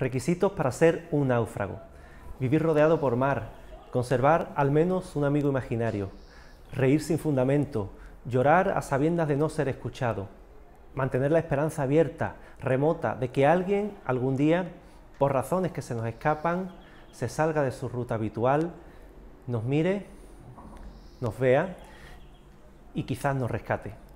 Requisitos para ser un náufrago. Vivir rodeado por mar, conservar al menos un amigo imaginario, reír sin fundamento, llorar a sabiendas de no ser escuchado, mantener la esperanza abierta, remota, de que alguien algún día, por razones que se nos escapan, se salga de su ruta habitual, nos mire, nos vea y quizás nos rescate.